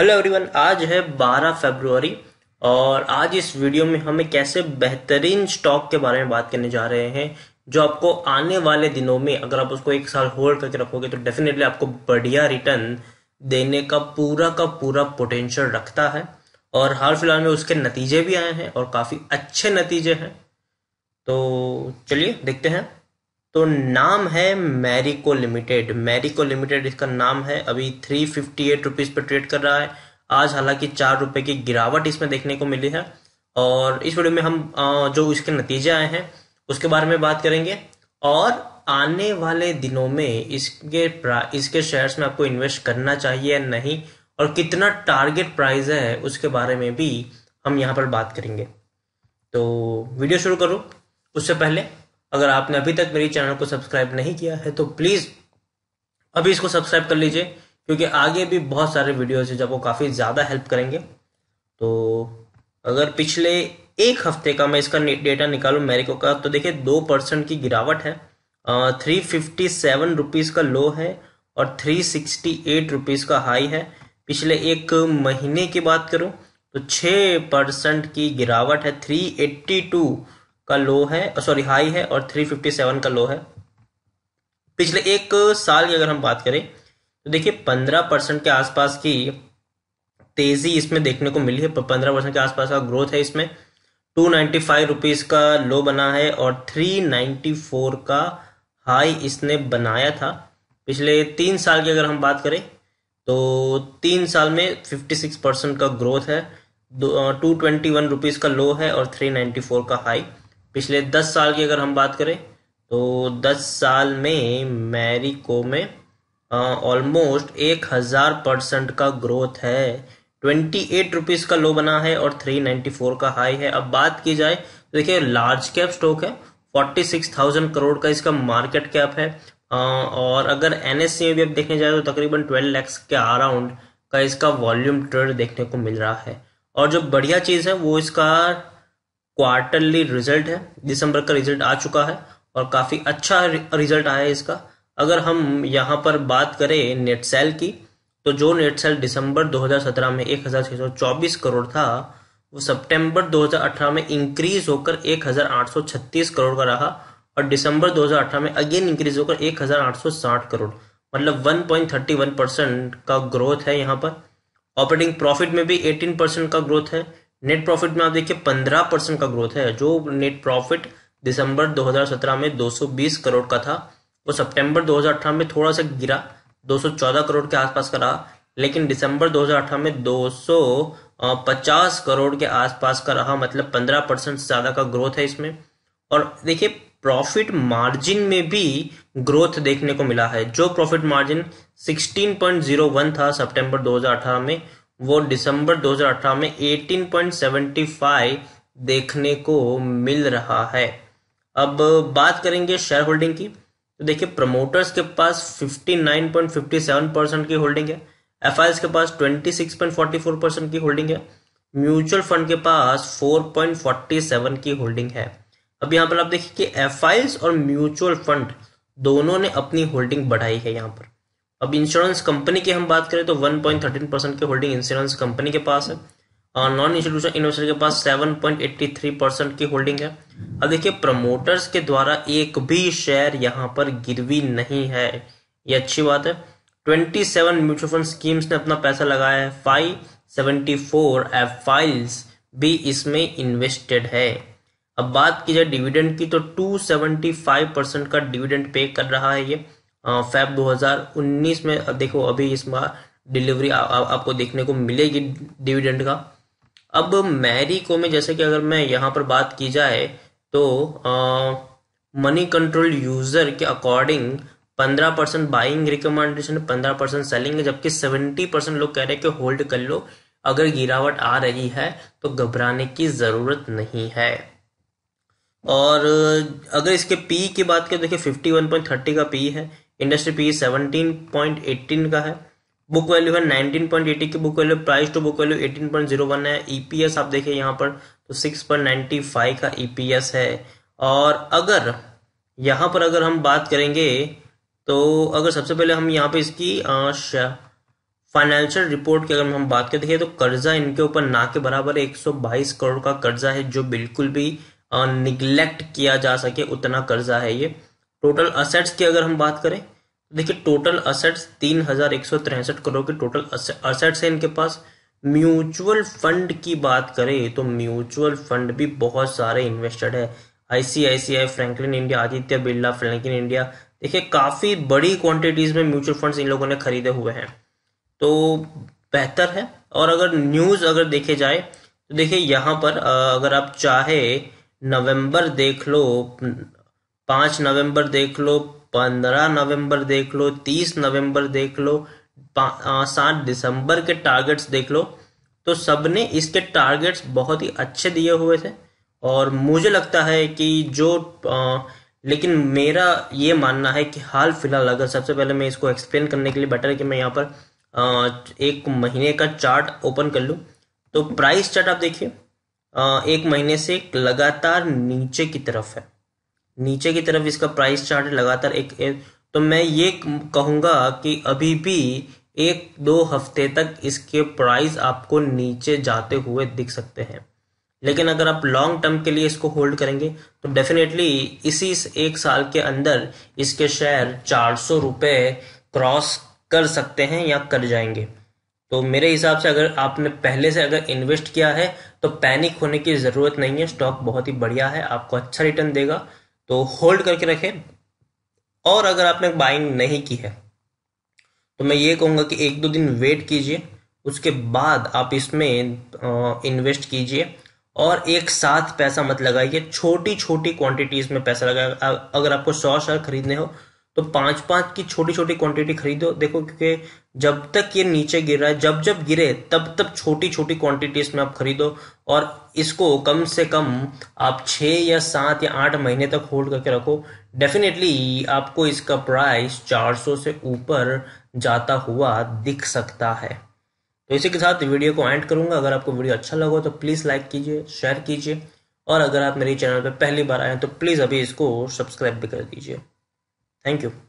hello everyone आज है 12 फरवरी और आज इस वीडियो में हम एक ऐसे बेहतरीन स्टॉक के बारे में बात करने जा रहे हैं जो आपको आने वाले दिनों में अगर आप उसको एक साल होल्ड करके रखोगे तो डेफिनेटली आपको बढ़िया रिटर्न देने का पूरा का पूरा पोटेंशियल रखता है और हाल फिलहाल में उसके नतीजे भी आए हैं और काफ़ी अच्छे नतीजे हैं तो चलिए देखते हैं तो नाम है मैरिको लिमिटेड मैरिको लिमिटेड इसका नाम है अभी थ्री फिफ्टी एट रुपीज़ पर ट्रेड कर रहा है आज हालांकि चार रुपए की गिरावट इसमें देखने को मिली है और इस वीडियो में हम जो इसके नतीजे आए हैं उसके बारे में बात करेंगे और आने वाले दिनों में इसके इसके शेयर्स में आपको इन्वेस्ट करना चाहिए या नहीं और कितना टारगेट प्राइस है उसके बारे में भी हम यहाँ पर बात करेंगे तो वीडियो शुरू करो उससे पहले अगर आपने अभी तक मेरे चैनल को सब्सक्राइब नहीं किया है तो प्लीज़ अभी इसको सब्सक्राइब कर लीजिए क्योंकि आगे भी बहुत सारे वीडियोज है जो आपको काफ़ी ज़्यादा हेल्प करेंगे तो अगर पिछले एक हफ्ते का मैं इसका डेटा निकालू मेरिको का तो देखिए दो परसेंट की गिरावट है थ्री फिफ्टी सेवन रुपीज़ का लो है और थ्री सिक्सटी एट रुपीज़ का हाई है पिछले एक महीने की बात करूं तो छ परसेंट की गिरावट है थ्री एट्टी टू का लो है सॉरी हाई है और 357 का लो है पिछले एक साल की अगर हम बात करें तो देखिए पंद्रह परसेंट के आसपास की तेजी इसमें देखने को मिली है पंद्रह परसेंट के आसपास का ग्रोथ है इसमें टू नाइन्टी फाइव रुपीज़ का लो बना है और थ्री नाइन्टी फोर का हाई इसने बनाया था पिछले तीन साल की अगर हम बात करें तो तीन साल में फिफ्टी सिक्स परसेंट का ग्रोथ है टू ट्वेंटी वन रुपीज़ का लो है और थ्री नाइन्टी फोर का हाई पिछले दस साल की अगर हम बात करें तो दस साल में मैरी को में ऑलमोस्ट एक हज़ार परसेंट का ग्रोथ है ट्वेंटी एट रुपीज़ का लो बना है और थ्री नाइन्टी फोर का हाई है अब बात की जाए तो देखिए लार्ज कैप स्टॉक है फोर्टी सिक्स थाउजेंड करोड़ का इसका मार्केट कैप है आ, और अगर एन एस सी में भी अब देखने जाए तो तकरीबन ट्वेल्व लैक्स के अराउंड का इसका वॉल्यूम ट्रेड देखने को मिल रहा है और जो बढ़िया चीज़ है वो इसका क्वार्टरली रिजल्ट है दिसंबर का रिजल्ट आ चुका है और काफ़ी अच्छा रिजल्ट आया है इसका अगर हम यहाँ पर बात करें नेट सेल की तो जो नेट सेल दिसंबर 2017 में 1624 करोड़ था वो सितंबर 2018 में इंक्रीज होकर 1836 करोड़ का रहा और दिसंबर 2018 में अगेन इंक्रीज होकर 1860 करोड़ मतलब 1.31 परसेंट का ग्रोथ है यहाँ पर ऑपरेटिंग प्रॉफिट में भी 18 परसेंट का ग्रोथ है नेट प्रॉफिट में आप देखिए 15 परसेंट का ग्रोथ है जो नेट प्रॉफिट दिसंबर 2017 में 220 करोड़ का था वो सितंबर 2018 में थोड़ा सा गिरा 214 करोड़ के आसपास का रहा लेकिन दिसंबर 2018 में 250 करोड़ के आसपास का रहा मतलब 15 परसेंट से ज़्यादा का ग्रोथ है इसमें और देखिए प्रॉफिट मार्जिन में भी ग्रोथ देखने को मिला है जो प्रॉफिट मार्जिन 16.01 था सितंबर 2018 में वो दिसंबर 2018 में 18.75 देखने को मिल रहा है अब बात करेंगे शेयर होल्डिंग की तो देखिए प्रमोटर्स के पास 59.57 परसेंट की होल्डिंग है एफ के पास 26.44 परसेंट की होल्डिंग है म्यूचुअल फंड के पास 4.47 की होल्डिंग है अब यहाँ पर आप देखिए कि एफ और म्यूचुअल फंड दोनों ने अपनी होल्डिंग बढ़ाई है यहाँ पर अब इंश्योरेंस कंपनी की हम बात करें तो 1.13 परसेंट की होल्डिंग इंश्योरेंस कंपनी के पास है और नॉन इंस्टीट्यूशन इन्वेस्टर के पास 7.83 परसेंट की होल्डिंग है अब देखिए प्रमोटर्स के द्वारा एक भी शेयर यहाँ पर गिरवी नहीं है ये अच्छी बात है 27 म्यूचुअल फंड स्कीम्स ने अपना पैसा लगाया है five seventy four F files भी इसमें इन्वेस्टेड है अब बात की जाए डिविडेंड की तो 275 परसेंट का डिविडेंड पे कर रहा है ये फेब 2019 में देखो अभी इस बार डिलीवरी आपको देखने को मिलेगी डिविडेंड का अब मैरी को में जैसे कि अगर मैं यहाँ पर बात की जाए तो मनी कंट्रोल यूजर के अकॉर्डिंग पंद्रह परसेंट बाइंग रिकमेंडेशन पंद्रह परसेंट सेलिंग है जबकि सेवेंटी परसेंट लोग कह रहे हैं कि होल्ड कर लो अगर गिरावट आ रही है तो घबराने की ज़रूरत नहीं है और अगर इसके पी की बात करें देखिए फिफ्टी वन पॉइंट थर्टी का पी है industry P seventeen point eighteen का है बुक वैल्यू है एटी की book value price to book value one है ईपीएस e आप देखिए यहाँ पर तो फाइव का ईपीएस e है और अगर यहाँ पर अगर हम बात करेंगे तो अगर सबसे पहले हम यहाँ पे इसकी फाइनेंशियल रिपोर्ट की अगर हम बात करें देखिए तो कर्जा इनके ऊपर ना के बराबर बाईस करोड़ का कर्जा है जो बिल्कुल भी निगलेक्ट किया जा सके उतना कर्जा है ये टोटल असेट्स की अगर हम बात करें तो देखिए टोटल असेट्स तीन हजार एक सौ तिरसठ करोड़ के टोटल असेट्स हैं इनके पास म्यूचुअल फंड की बात करें तो म्यूचुअल फंड भी बहुत सारे इन्वेस्टेड है ICICI Franklin India Aditya Birla Franklin India देखिए काफ़ी बड़ी क्वांटिटीज़ में म्यूचुअल फंड्स इन लोगों ने खरीदे हुए हैं तो बेहतर है और अगर न्यूज़ अगर देखे जाए तो देखिए यहाँ पर अगर आप चाहे नवंबर देख लो पाँच नवंबर देख लो पंद्रह नवंबर देख लो तीस नवंबर देख लो सात दिसंबर के टारगेट्स देख लो तो सबने इसके टारगेट्स बहुत ही अच्छे दिए हुए थे और मुझे लगता है कि जो आ, लेकिन मेरा ये मानना है कि हाल फिलहाल अगर सबसे पहले मैं इसको एक्सप्लेन करने के लिए बेटर है कि मैं यहाँ पर आ, एक महीने का चार्ट ओपन कर लूँ तो प्राइस चार्ट आप देखिए एक महीने से लगातार नीचे की तरफ है नीचे की तरफ इसका प्राइस चार्ट लगातार एक, तो मैं ये कहूँगा कि अभी भी एक दो हफ्ते तक इसके प्राइस आपको नीचे जाते हुए दिख सकते हैं लेकिन अगर आप लॉन्ग टर्म के लिए इसको होल्ड करेंगे तो डेफिनेटली इसी एक साल के अंदर इसके शेयर चार सौ रुपये क्रॉस कर सकते हैं या कर जाएंगे तो मेरे हिसाब से अगर आपने पहले से अगर इन्वेस्ट किया है तो पैनिक होने की ज़रूरत नहीं है स्टॉक बहुत ही बढ़िया है आपको अच्छा रिटर्न देगा तो होल्ड करके रखें और अगर आपने बाइंग नहीं की है तो मैं ये कहूँगा कि एक दो दिन वेट कीजिए उसके बाद आप इसमें इन्वेस्ट कीजिए और एक साथ पैसा मत लगाइए छोटी छोटी क्वांटिटीज़ में पैसा लगाए अगर आपको सौ शेयर खरीदने हो तो पांच पांच की छोटी छोटी क्वांटिटी खरीदो देखो क्योंकि जब तक ये नीचे गिर रहा है जब जब गिरे तब तब छोटी छोटी क्वांटिटीज में आप खरीदो और इसको कम से कम आप छः या सात या आठ महीने तक होल्ड करके रखो डेफिनेटली आपको इसका प्राइस 400 से ऊपर जाता हुआ दिख सकता है तो इसी के साथ वीडियो को एंड करूंगा अगर आपको वीडियो अच्छा लगा तो प्लीज़ लाइक कीजिए शेयर कीजिए और अगर आप मेरे चैनल पर पहली बार आए तो प्लीज़ अभी इसको सब्सक्राइब भी कर दीजिए थैंक यू